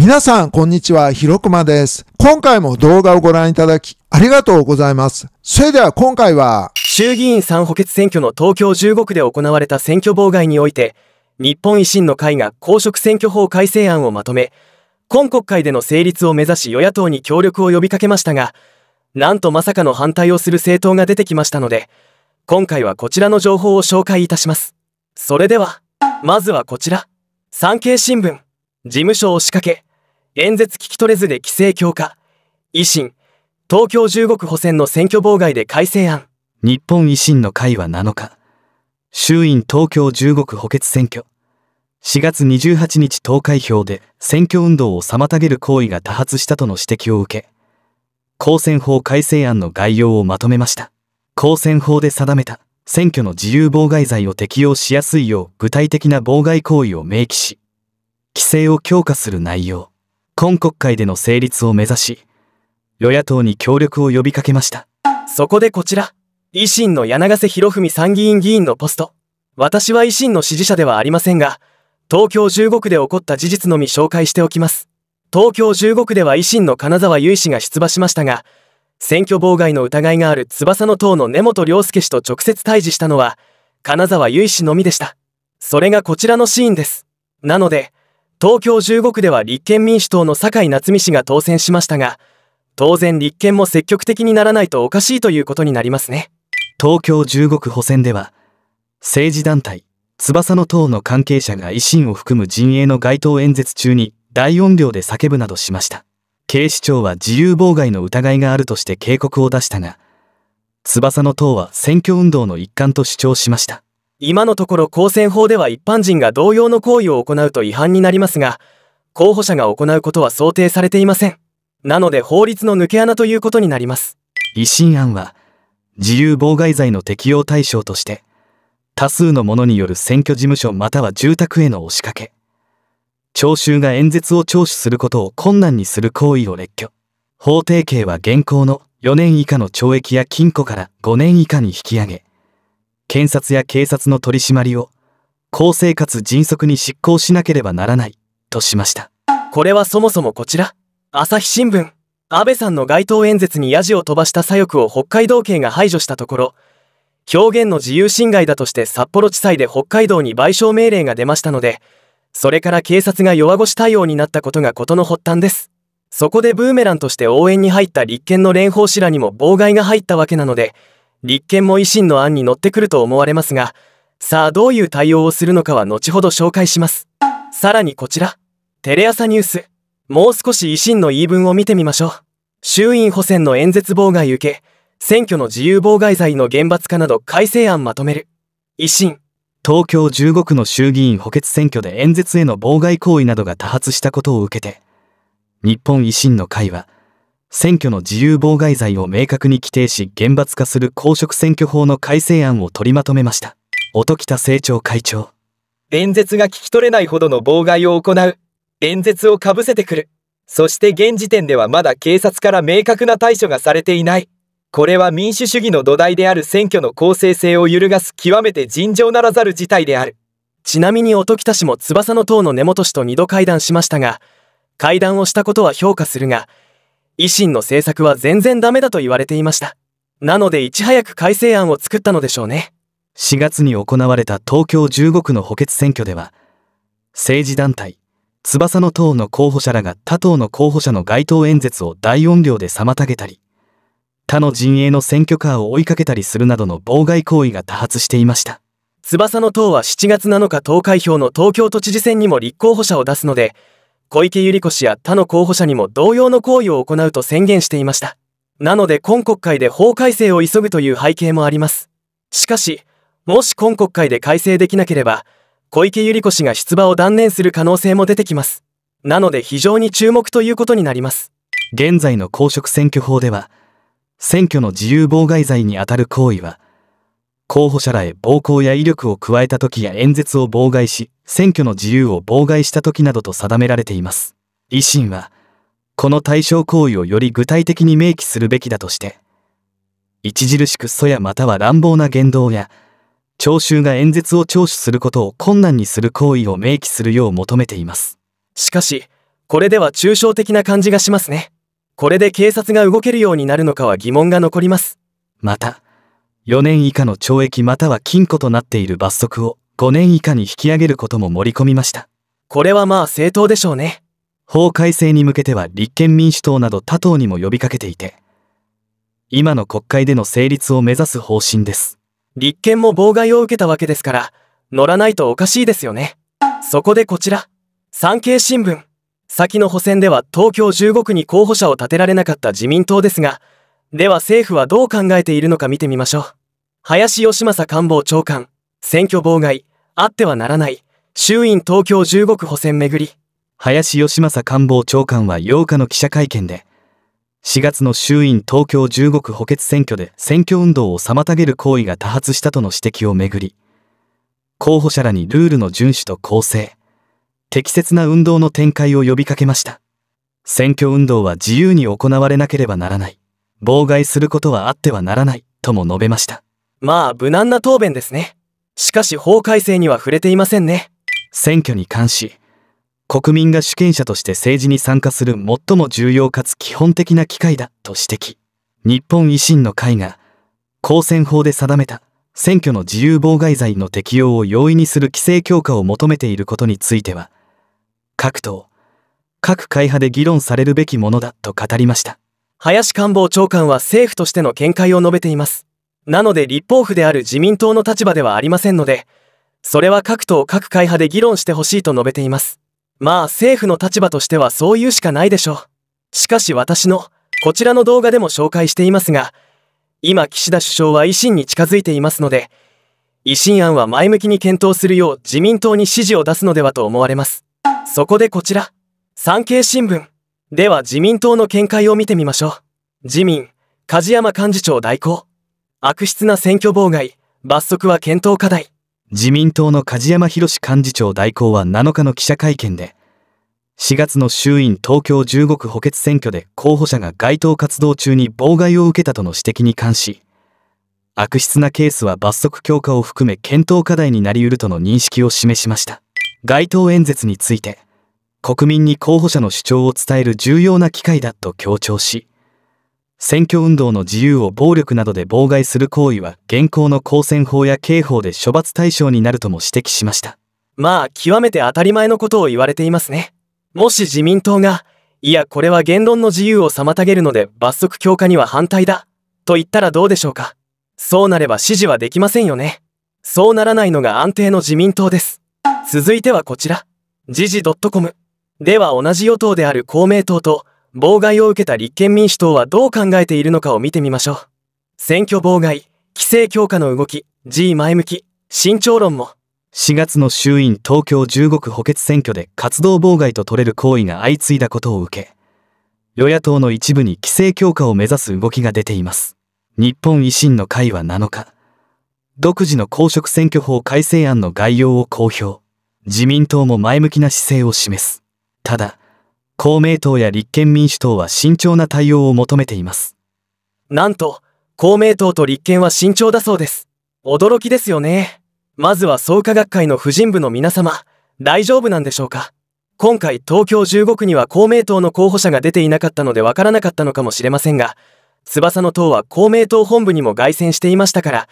皆さん、こんにちは。ひろくまです。今回も動画をご覧いただき、ありがとうございます。それでは今回は、衆議院参補欠選挙の東京15区で行われた選挙妨害において、日本維新の会が公職選挙法改正案をまとめ、今国会での成立を目指し与野党に協力を呼びかけましたが、なんとまさかの反対をする政党が出てきましたので、今回はこちらの情報を紹介いたします。それでは、まずはこちら。産経新聞、事務所を仕掛け、演説聞き取れずで規制強化維新東京15区補選の選挙妨害で改正案日本維新の会は7日衆院東京15区補欠選挙4月28日投開票で選挙運動を妨げる行為が多発したとの指摘を受け公選法改正案の概要をまとめました公選法で定めた選挙の自由妨害罪を適用しやすいよう具体的な妨害行為を明記し規制を強化する内容今国会での成立を目指し与野党に協力を呼びかけましたそこでこちら維新の柳瀬博文参議院議員のポスト私は維新の支持者ではありませんが東京15区で起こった事実のみ紹介しておきます東京15区では維新の金沢由衣氏が出馬しましたが選挙妨害の疑いがある翼の党の根本良介氏と直接対峙したのは金沢由衣氏のみでしたそれがこちらのシーンですなので東京15区では立憲民主党の酒井夏美氏が当選しましたが、当然立憲も積極的にならないとおかしいということになりますね。東京15区補選では、政治団体、翼の党の関係者が維新を含む陣営の街頭演説中に大音量で叫ぶなどしました。警視庁は自由妨害の疑いがあるとして警告を出したが、翼の党は選挙運動の一環と主張しました。今のところ公選法では一般人が同様の行為を行うと違反になりますが、候補者が行うことは想定されていません。なので法律の抜け穴ということになります。維新案は、自由妨害罪の適用対象として、多数の者による選挙事務所または住宅への押しかけ、聴衆が演説を聴取することを困難にする行為を列挙。法定刑は現行の4年以下の懲役や禁錮から5年以下に引き上げ、検察や警察の取り締まりを公正かつ迅速に執行しなければならないとしましたこれはそもそもこちら朝日新聞安倍さんの街頭演説にヤジを飛ばした左翼を北海道警が排除したところ表現の自由侵害だとして札幌地裁で北海道に賠償命令が出ましたのでそれから警察が弱腰対応になったことが事の発端ですそこでブーメランとして応援に入った立憲の蓮舫氏らにも妨害が入ったわけなので立憲も維新の案に乗ってくると思われますが、さあどういう対応をするのかは後ほど紹介します。さらにこちら、テレ朝ニュース。もう少し維新の言い分を見てみましょう。衆院補選の演説妨害受け、選挙の自由妨害罪の厳罰化など改正案まとめる。維新。東京15区の衆議院補欠選挙で演説への妨害行為などが多発したことを受けて、日本維新の会は、選挙の自由妨害罪を明確に規定し厳罰化する公職選挙法の改正案を取りまとめました音喜多政調会長演説が聞き取れないほどの妨害を行う演説をかぶせてくるそして現時点ではまだ警察から明確な対処がされていないこれは民主主義の土台である選挙の公正性を揺るがす極めて尋常ならざる事態であるちなみに音喜多氏も翼の党の根本氏と2度会談しましたが会談をしたことは評価するが維新の政策は全然ダメだと言われていました。なのでいち早く改正案を作ったのでしょうね。4月に行われた東京15区の補欠選挙では、政治団体、翼の党の候補者らが他党の候補者の街頭演説を大音量で妨げたり、他の陣営の選挙カーを追いかけたりするなどの妨害行為が多発していました。翼の党は7月7日投開票の東京都知事選にも立候補者を出すので、小池百合子氏や他の候補者にも同様の行為を行うと宣言していました。なので今国会で法改正を急ぐという背景もあります。しかし、もし今国会で改正できなければ、小池百合子氏が出馬を断念する可能性も出てきます。なので非常に注目ということになります。現在の公職選挙法では、選挙の自由妨害罪にあたる行為は、候補者らへ暴行や威力を加えた時や演説を妨害し、選挙の自由を妨害した時などと定められています。維新は、この対象行為をより具体的に明記するべきだとして、著しく粗やまたは乱暴な言動や、聴衆が演説を聴取することを困難にする行為を明記するよう求めています。しかし、これでは抽象的な感じがしますね。これで警察が動けるようになるのかは疑問が残ります。また、4年以下の懲役または禁錮となっている罰則を5年以下に引き上げることも盛り込みました。これはまあ正当でしょうね。法改正に向けては立憲民主党など他党にも呼びかけていて、今の国会での成立を目指す方針です。立憲も妨害を受けたわけですから、乗らないとおかしいですよね。そこでこちら、産経新聞。先の補選では東京15区に候補者を立てられなかった自民党ですが、では政府はどう考えているのか見てみましょう。林芳正官房長官、選挙妨害、あってはならない、衆院東京15区補選めぐり。林芳正官房長官は8日の記者会見で、4月の衆院東京15区補欠選挙で選挙運動を妨げる行為が多発したとの指摘をめぐり、候補者らにルールの遵守と公正、適切な運動の展開を呼びかけました。選挙運動は自由に行われなければならない。妨害することはあってはならない、とも述べました。まあ無難な答弁ですね。しかし法改正には触れていませんね。選挙に関し、国民が主権者として政治に参加する最も重要かつ基本的な機会だと指摘。日本維新の会が、公選法で定めた選挙の自由妨害罪の適用を容易にする規制強化を求めていることについては、各党、各会派で議論されるべきものだと語りました。林官房長官は政府としての見解を述べています。なので立法府である自民党の立場ではありませんので、それは各党各会派で議論してほしいと述べています。まあ政府の立場としてはそう言うしかないでしょう。しかし私の、こちらの動画でも紹介していますが、今岸田首相は維新に近づいていますので、維新案は前向きに検討するよう自民党に指示を出すのではと思われます。そこでこちら、産経新聞。では自民党の見解を見てみましょう。自民、梶山幹事長代行。悪質な選挙妨害、罰則は検討課題。自民党の梶山博幹事長代行は7日の記者会見で、4月の衆院東京15区補欠選挙で候補者が街頭活動中に妨害を受けたとの指摘に関し、悪質なケースは罰則強化を含め検討課題になりうるとの認識を示しました。街頭演説について、国民に候補者の主張を伝える重要な機会だと強調し、選挙運動の自由を暴力などで妨害する行為は現行の公選法や刑法で処罰対象になるとも指摘しました。まあ、極めて当たり前のことを言われていますね。もし自民党が、いや、これは言論の自由を妨げるので罰則強化には反対だ、と言ったらどうでしょうか。そうなれば支持はできませんよね。そうならないのが安定の自民党です。続いてはこちら。時事 .com。では同じ与党である公明党と、妨害を受けた立憲民主党はどう考えているのかを見てみましょう。選挙妨害、規制強化の動き、G 前向き、慎重論も。4月の衆院東京15区補欠選挙で活動妨害と取れる行為が相次いだことを受け、与野党の一部に規制強化を目指す動きが出ています。日本維新の会は7日、独自の公職選挙法改正案の概要を公表。自民党も前向きな姿勢を示す。ただ、公明党や立憲民主党は慎重な対応を求めています。なんと、公明党と立憲は慎重だそうです。驚きですよね。まずは創価学会の婦人部の皆様、大丈夫なんでしょうか今回東京15区には公明党の候補者が出ていなかったのでわからなかったのかもしれませんが、翼の党は公明党本部にも凱旋していましたから、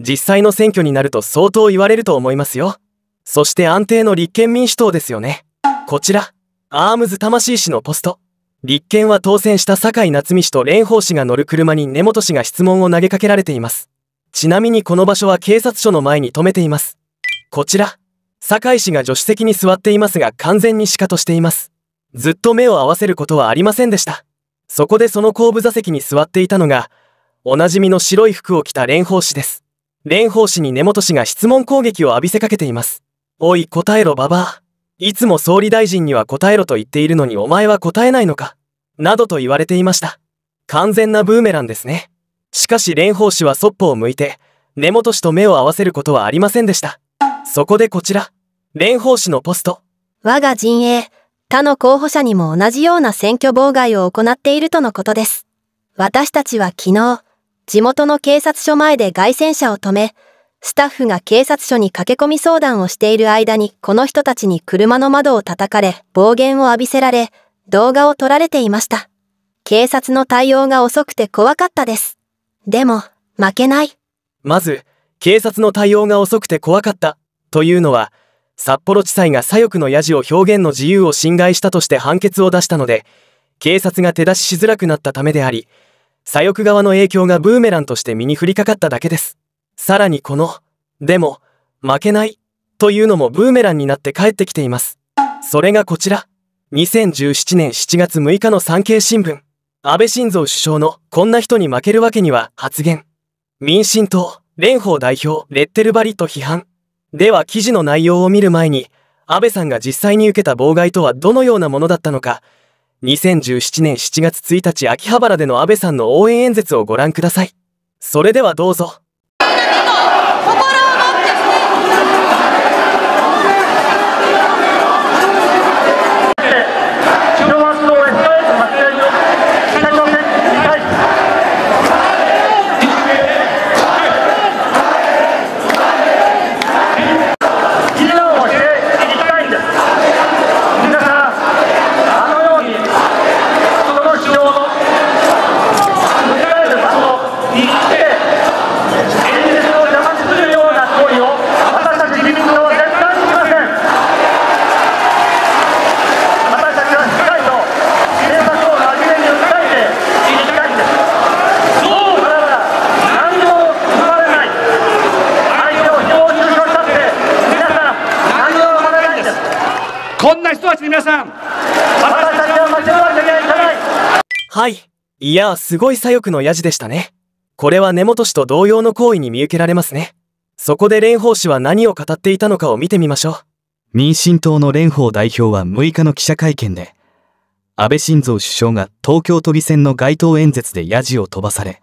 実際の選挙になると相当言われると思いますよ。そして安定の立憲民主党ですよね。こちら。アームズ魂氏のポスト。立憲は当選した酒井夏美氏と蓮舫氏が乗る車に根本氏が質問を投げかけられています。ちなみにこの場所は警察署の前に止めています。こちら、酒井氏が助手席に座っていますが完全にシカとしています。ずっと目を合わせることはありませんでした。そこでその後部座席に座っていたのが、おなじみの白い服を着た蓮舫氏です。蓮舫氏に根本氏が質問攻撃を浴びせかけています。おい答えろババア。いつも総理大臣には答えろと言っているのにお前は答えないのか、などと言われていました。完全なブーメランですね。しかし蓮舫氏はそっぽを向いて、根本氏と目を合わせることはありませんでした。そこでこちら、蓮舫氏のポスト。我が陣営、他の候補者にも同じような選挙妨害を行っているとのことです。私たちは昨日、地元の警察署前で外戦車を止め、スタッフが警察署に駆け込み相談をしている間にこの人たちに車の窓を叩かれ暴言を浴びせられ動画を撮られていました。警察の対応が遅くて怖かったです。でも、負けない。まず、警察の対応が遅くて怖かったというのは、札幌地裁が左翼のヤジを表現の自由を侵害したとして判決を出したので、警察が手出ししづらくなったためであり、左翼側の影響がブーメランとして身に降りかかっただけです。さらにこの、でも、負けない、というのもブーメランになって帰ってきています。それがこちら。2017年7月6日の産経新聞。安倍晋三首相のこんな人に負けるわけには発言。民進党、蓮舫代表、レッテルバリと批判。では記事の内容を見る前に、安倍さんが実際に受けた妨害とはどのようなものだったのか、2017年7月1日秋葉原での安倍さんの応援演説をご覧ください。それではどうぞ。はい。いやすごい左翼のヤジでしたね。これは根本氏と同様の行為に見受けられますね。そこで蓮舫氏は何を語っていたのかを見てみましょう。民進党の蓮舫代表は6日の記者会見で、安倍晋三首相が東京都議選の街頭演説でヤジを飛ばされ、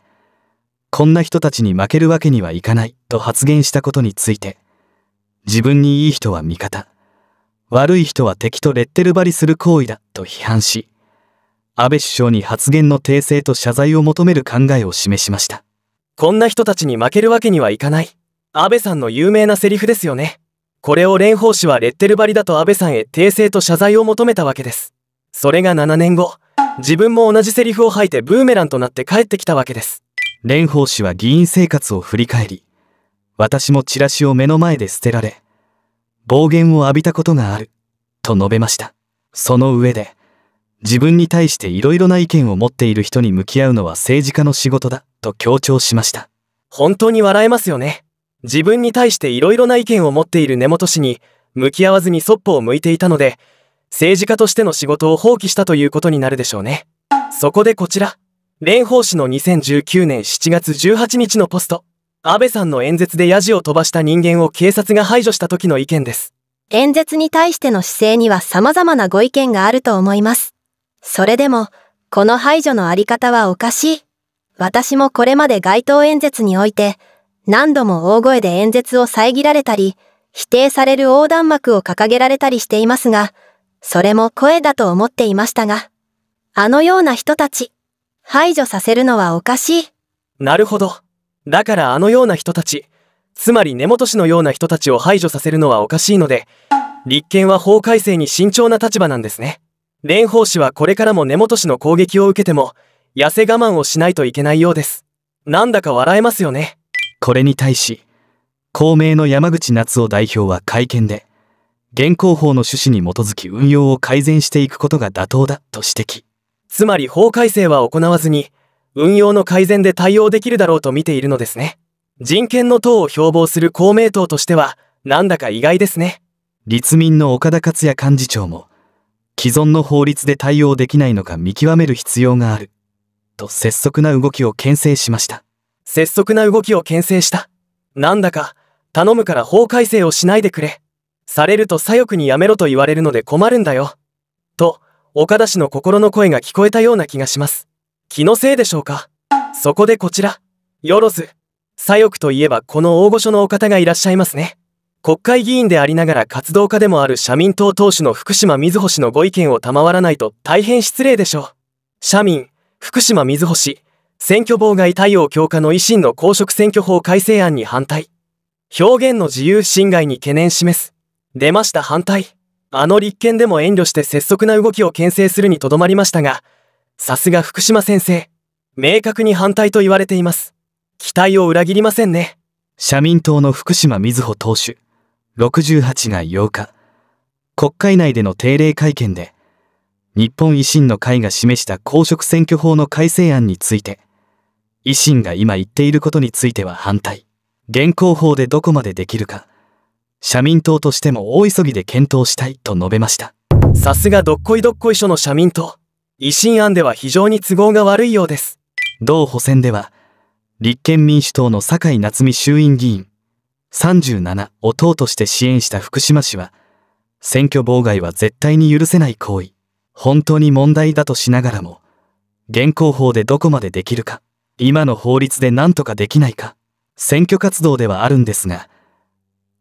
こんな人たちに負けるわけにはいかないと発言したことについて、自分にいい人は味方、悪い人は敵とレッテル張りする行為だと批判し、安倍首相に発言の訂正と謝罪を求める考えを示しました。こんな人たちに負けるわけにはいかない。安倍さんの有名なセリフですよね。これを蓮舫氏はレッテル貼りだと安倍さんへ訂正と謝罪を求めたわけです。それが7年後、自分も同じセリフを吐いてブーメランとなって帰ってきたわけです。蓮舫氏は議員生活を振り返り、私もチラシを目の前で捨てられ、暴言を浴びたことがある、と述べました。その上で、自分に対していろいろな意見を持っている人に向き合うのは政治家の仕事だと強調しました本当に笑えますよね自分に対していろいろな意見を持っている根本氏に向き合わずにそっぽを向いていたので政治家としての仕事を放棄したということになるでしょうねそこでこちら蓮舫氏の2019年7月18日のポスト安倍さんの演説でヤジを飛ばした人間を警察が排除した時の意見です演説に対しての姿勢には様々なご意見があると思いますそれでも、この排除のあり方はおかしい。私もこれまで街頭演説において、何度も大声で演説を遮られたり、否定される横断幕を掲げられたりしていますが、それも声だと思っていましたが、あのような人たち、排除させるのはおかしい。なるほど。だからあのような人たち、つまり根本氏のような人たちを排除させるのはおかしいので、立憲は法改正に慎重な立場なんですね。蓮舫氏はこれからも根本氏の攻撃を受けても、痩せ我慢をしないといけないようです。なんだか笑えますよね。これに対し、公明の山口夏夫代表は会見で、現行法の趣旨に基づき運用を改善していくことが妥当だと指摘。つまり法改正は行わずに、運用の改善で対応できるだろうと見ているのですね。人権の党を標榜する公明党としては、なんだか意外ですね。立民の岡田克也幹事長も、既存の法律で対応できないのか見極める必要がある。と拙速な動きを牽制しました。拙速な動きを牽制した。なんだか、頼むから法改正をしないでくれ。されると左翼にやめろと言われるので困るんだよ。と、岡田氏の心の声が聞こえたような気がします。気のせいでしょうか。そこでこちら。よろず。左翼といえばこの大御所のお方がいらっしゃいますね。国会議員でありながら活動家でもある社民党党首の福島瑞穂氏のご意見を賜らないと大変失礼でしょう。社民、福島瑞穂氏、選挙妨害対応強化の維新の公職選挙法改正案に反対。表現の自由侵害に懸念示す。出ました反対。あの立憲でも遠慮して拙速な動きを牽制するにとどまりましたが、さすが福島先生。明確に反対と言われています。期待を裏切りませんね。社民党の福島瑞穂党首。68が8日、国会内での定例会見で、日本維新の会が示した公職選挙法の改正案について、維新が今言っていることについては反対。現行法でどこまでできるか、社民党としても大急ぎで検討したいと述べました。さすがどっこいどっこい所の社民党。維新案では非常に都合が悪いようです。同補選では、立憲民主党の酒井夏美衆院議員、37を党として支援した福島氏は、選挙妨害は絶対に許せない行為、本当に問題だとしながらも、現行法でどこまでできるか、今の法律で何とかできないか、選挙活動ではあるんですが、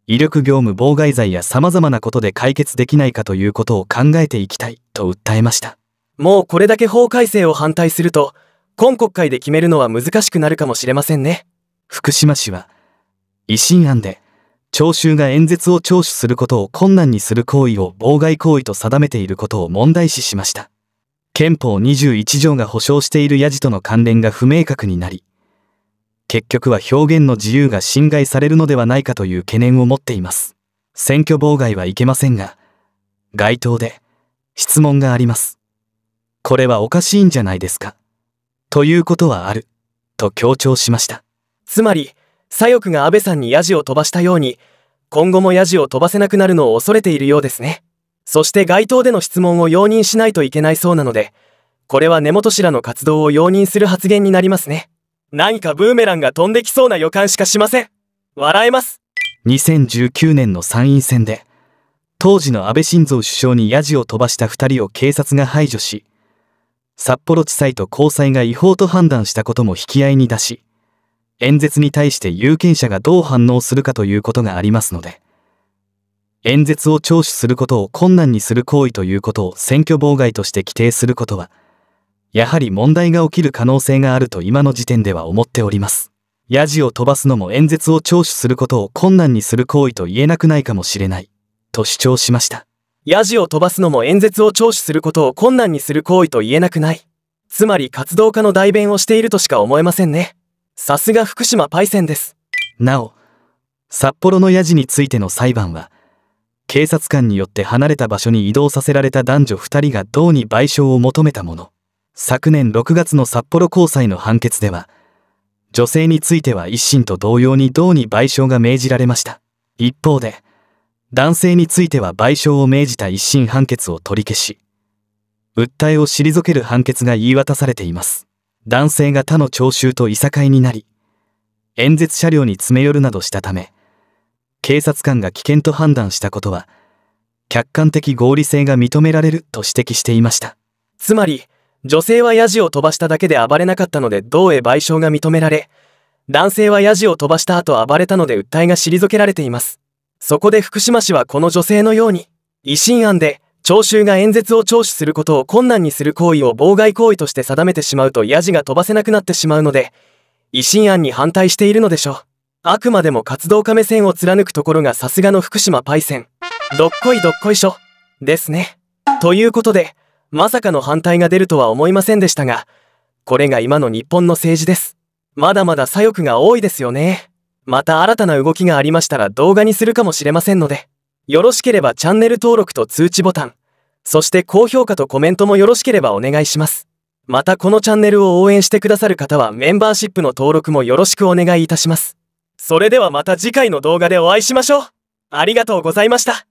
威力業務妨害罪や様々なことで解決できないかということを考えていきたいと訴えました。もうこれだけ法改正を反対すると、今国会で決めるのは難しくなるかもしれませんね。福島市は、維新案で、聴衆が演説を聴取することを困難にする行為を妨害行為と定めていることを問題視しました。憲法21条が保障しているヤジとの関連が不明確になり、結局は表現の自由が侵害されるのではないかという懸念を持っています。選挙妨害はいけませんが、該当で質問があります。これはおかしいんじゃないですか。ということはある、と強調しました。つまり、左翼が安倍さんにヤジを飛ばしたように、今後もヤジを飛ばせなくなるのを恐れているようですね。そして街頭での質問を容認しないといけないそうなので、これは根本氏らの活動を容認する発言になりますね。何かブーメランが飛んできそうな予感しかしません。笑えます。2019年の参院選で、当時の安倍晋三首相にヤジを飛ばした2人を警察が排除し、札幌地裁と高裁が違法と判断したことも引き合いに出し、演説に対して有権者がどう反応するかということがありますので、演説を聴取することを困難にする行為ということを選挙妨害として規定することは、やはり問題が起きる可能性があると今の時点では思っております。ヤジを飛ばすのも演説を聴取することを困難にする行為と言えなくないかもしれない、と主張しました。ヤジを飛ばすのも演説を聴取することを困難にする行為と言えなくない。つまり活動家の代弁をしているとしか思えませんね。さすが福島パイセンですなお札幌のヤジについての裁判は警察官によって離れた場所に移動させられた男女2人が同に賠償を求めたもの昨年6月の札幌高裁の判決では女性については一審と同様に同に賠償が命じられました一方で男性については賠償を命じた一審判決を取り消し訴えを退ける判決が言い渡されています男性が他の聴衆といさかいになり、演説車両に詰め寄るなどしたため、警察官が危険と判断したことは、客観的合理性が認められると指摘していました。つまり、女性はヤジを飛ばしただけで暴れなかったので道へ賠償が認められ、男性はヤジを飛ばした後暴れたので訴えが退けられています。そこで福島市はこの女性のように、維新案で、聴衆が演説を聴取することを困難にする行為を妨害行為として定めてしまうとヤジが飛ばせなくなってしまうので、維新案に反対しているのでしょう。あくまでも活動家目線を貫くところがさすがの福島パイセン。どっこいどっこいしょ。ですね。ということで、まさかの反対が出るとは思いませんでしたが、これが今の日本の政治です。まだまだ左翼が多いですよね。また新たな動きがありましたら動画にするかもしれませんので、よろしければチャンネル登録と通知ボタン、そして高評価とコメントもよろしければお願いします。またこのチャンネルを応援してくださる方はメンバーシップの登録もよろしくお願いいたします。それではまた次回の動画でお会いしましょう。ありがとうございました。